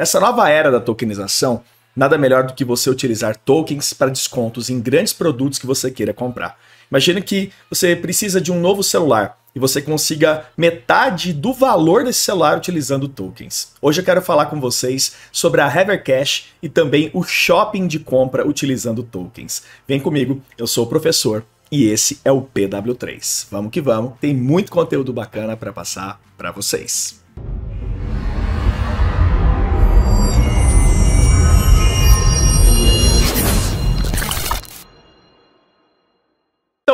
Nessa nova era da tokenização, nada melhor do que você utilizar tokens para descontos em grandes produtos que você queira comprar. Imagine que você precisa de um novo celular e você consiga metade do valor desse celular utilizando tokens. Hoje eu quero falar com vocês sobre a Havercash e também o shopping de compra utilizando tokens. Vem comigo, eu sou o professor e esse é o PW3. Vamos que vamos, tem muito conteúdo bacana para passar para vocês.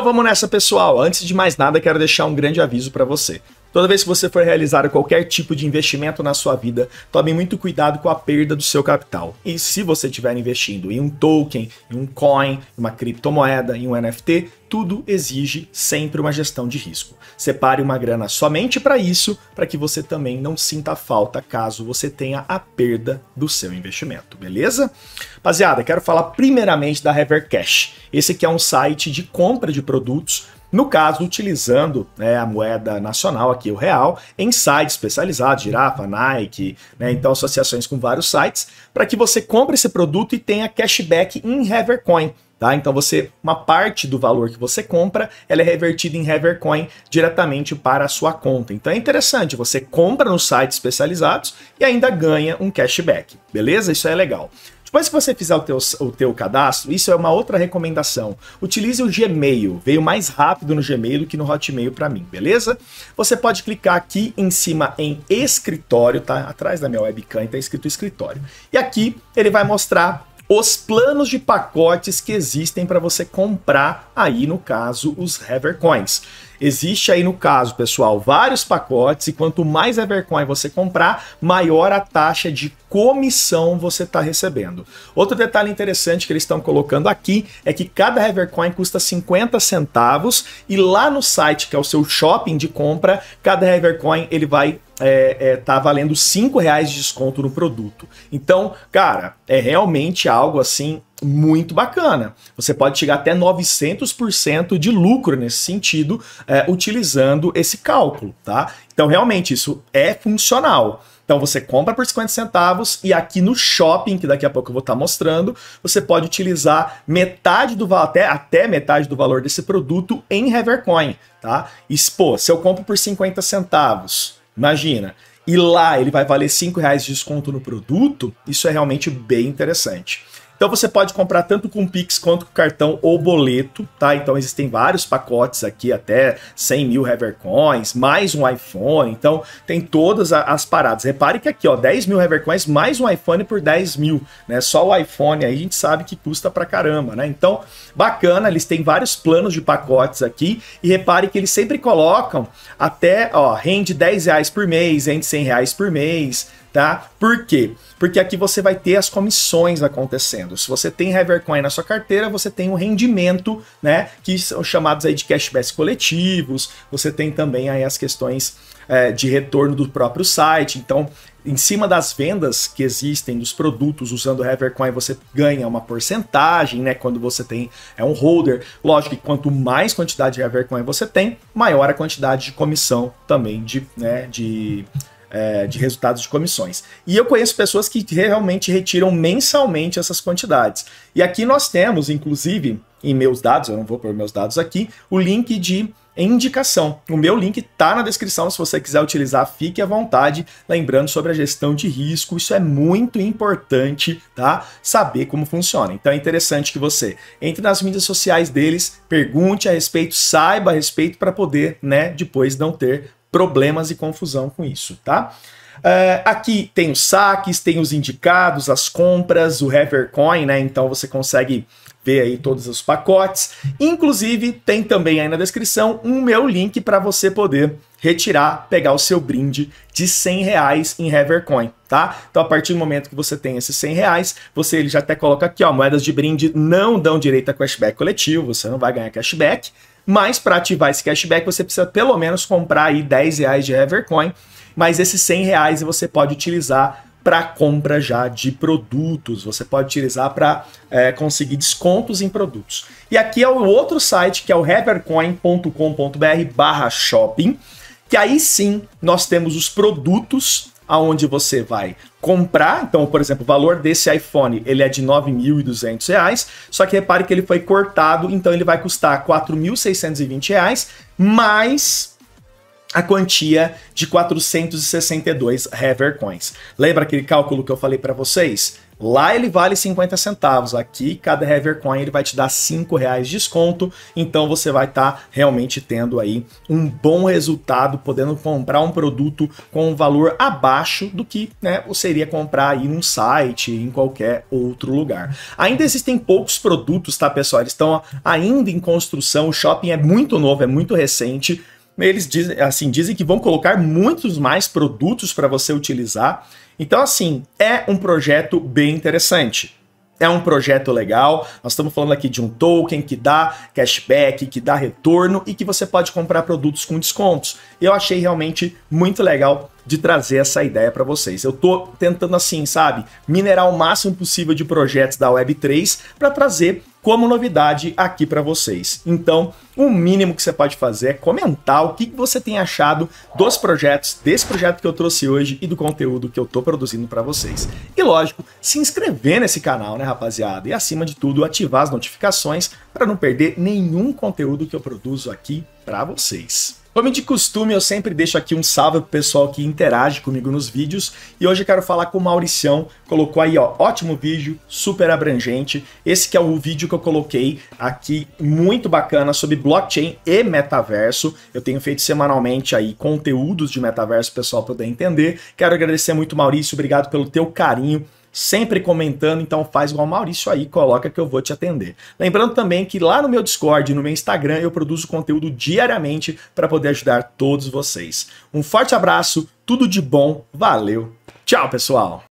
Então vamos nessa, pessoal. Antes de mais nada, quero deixar um grande aviso para você. Toda vez que você for realizar qualquer tipo de investimento na sua vida, tome muito cuidado com a perda do seu capital. E se você estiver investindo em um token, em um coin, uma criptomoeda, em um NFT, tudo exige sempre uma gestão de risco. Separe uma grana somente para isso, para que você também não sinta falta caso você tenha a perda do seu investimento, beleza? Rapaziada, quero falar primeiramente da Revercash. Esse aqui é um site de compra de produtos no caso, utilizando né, a moeda nacional aqui, o real, em sites especializados, Girafa, Nike, né, então associações com vários sites, para que você compre esse produto e tenha cashback em Hevercoin. Tá? Então você uma parte do valor que você compra, ela é revertida em Hevercoin diretamente para a sua conta. Então é interessante, você compra nos sites especializados e ainda ganha um cashback. Beleza? Isso é legal. Depois que você fizer o teu, o teu cadastro, isso é uma outra recomendação. Utilize o Gmail. Veio mais rápido no Gmail do que no Hotmail para mim, beleza? Você pode clicar aqui em cima em escritório, tá? Atrás da minha webcam está escrito escritório. E aqui ele vai mostrar os planos de pacotes que existem para você comprar aí, no caso, os HeverCoins. Existe aí no caso, pessoal, vários pacotes e quanto mais Evercoin você comprar, maior a taxa de comissão você está recebendo. Outro detalhe interessante que eles estão colocando aqui é que cada Evercoin custa 50 centavos e lá no site, que é o seu shopping de compra, cada Evercoin ele vai é, é, tá valendo 5 reais de desconto no produto. Então, cara, é realmente algo assim muito bacana. Você pode chegar até 900% de lucro nesse sentido, é, utilizando esse cálculo, tá? Então, realmente, isso é funcional. Então, você compra por 50 centavos e aqui no shopping, que daqui a pouco eu vou estar tá mostrando, você pode utilizar metade do até, até metade do valor desse produto em Revercoin, tá? Expô, se eu compro por 50 centavos, imagina, e lá ele vai valer 5 reais de desconto no produto, isso é realmente bem interessante. Então você pode comprar tanto com Pix quanto com cartão ou boleto, tá? Então existem vários pacotes aqui, até 100 mil Revercoins, mais um iPhone. Então tem todas as paradas. Repare que aqui, ó, 10 mil Revercoins mais um iPhone por 10 mil, né? Só o iPhone aí a gente sabe que custa pra caramba, né? Então, bacana, eles têm vários planos de pacotes aqui. E repare que eles sempre colocam até, ó, rende 10 reais por mês, rende 100 reais por mês, tá? Por quê? Porque aqui você vai ter as comissões acontecendo. Se você tem Hevercoin na sua carteira, você tem um rendimento, né? Que são chamados aí de cashbacks coletivos, você tem também aí as questões é, de retorno do próprio site. Então, em cima das vendas que existem dos produtos usando Hevercoin, você ganha uma porcentagem, né? Quando você tem é um holder. Lógico que quanto mais quantidade de Hevercoin você tem, maior a quantidade de comissão também de, né, de é, de resultados de comissões. E eu conheço pessoas que realmente retiram mensalmente essas quantidades. E aqui nós temos, inclusive, em meus dados, eu não vou pôr meus dados aqui, o link de indicação. O meu link está na descrição, se você quiser utilizar, fique à vontade. Lembrando sobre a gestão de risco, isso é muito importante, tá? Saber como funciona. Então é interessante que você entre nas mídias sociais deles, pergunte a respeito, saiba a respeito para poder, né, depois não ter problemas e confusão com isso, tá? É, aqui tem os saques, tem os indicados, as compras, o Evercoin, né? Então você consegue ver aí todos os pacotes. Inclusive, tem também aí na descrição um meu link para você poder retirar, pegar o seu brinde de 100 reais em Evercoin, tá? Então, a partir do momento que você tem esses 100 reais, você ele já até coloca aqui, ó, moedas de brinde não dão direito a cashback coletivo, você não vai ganhar cashback, mas para ativar esse cashback, você precisa pelo menos comprar aí 10 reais de Evercoin, mas esses 100 reais você pode utilizar para compra já de produtos. Você pode utilizar para é, conseguir descontos em produtos. E aqui é o outro site que é o hevercoin.com.br/barra shopping, que aí sim nós temos os produtos aonde você vai comprar. Então, por exemplo, o valor desse iPhone ele é de R$ 9.200, só que repare que ele foi cortado, então ele vai custar R$ 4.620, mais a quantia de 462 Hever Coins. Lembra aquele cálculo que eu falei para vocês? Lá ele vale 50 centavos, aqui cada Hever Coin ele vai te dar 5 reais de desconto, então você vai estar tá realmente tendo aí um bom resultado, podendo comprar um produto com um valor abaixo do que né, seria comprar aí num site, em qualquer outro lugar. Ainda existem poucos produtos, tá pessoal? Eles estão ainda em construção, o shopping é muito novo, é muito recente, eles dizem, assim, dizem que vão colocar muitos mais produtos para você utilizar. Então, assim, é um projeto bem interessante. É um projeto legal. Nós estamos falando aqui de um token que dá cashback, que dá retorno e que você pode comprar produtos com descontos. Eu achei realmente muito legal de trazer essa ideia para vocês. Eu estou tentando assim, sabe, minerar o máximo possível de projetos da Web3 para trazer como novidade aqui para vocês. Então, o mínimo que você pode fazer é comentar o que você tem achado dos projetos, desse projeto que eu trouxe hoje e do conteúdo que eu tô produzindo para vocês. E lógico, se inscrever nesse canal, né, rapaziada? E acima de tudo, ativar as notificações para não perder nenhum conteúdo que eu produzo aqui para vocês. Como de costume, eu sempre deixo aqui um salve pro pessoal que interage comigo nos vídeos e hoje eu quero falar com o Mauricião, colocou aí ó, ótimo vídeo, super abrangente, esse que é o vídeo que eu coloquei aqui, muito bacana, sobre blockchain e metaverso, eu tenho feito semanalmente aí conteúdos de metaverso pessoal poder entender, quero agradecer muito Maurício, obrigado pelo teu carinho, sempre comentando, então faz igual Maurício aí, coloca que eu vou te atender. Lembrando também que lá no meu Discord, no meu Instagram, eu produzo conteúdo diariamente para poder ajudar todos vocês. Um forte abraço, tudo de bom, valeu. Tchau, pessoal.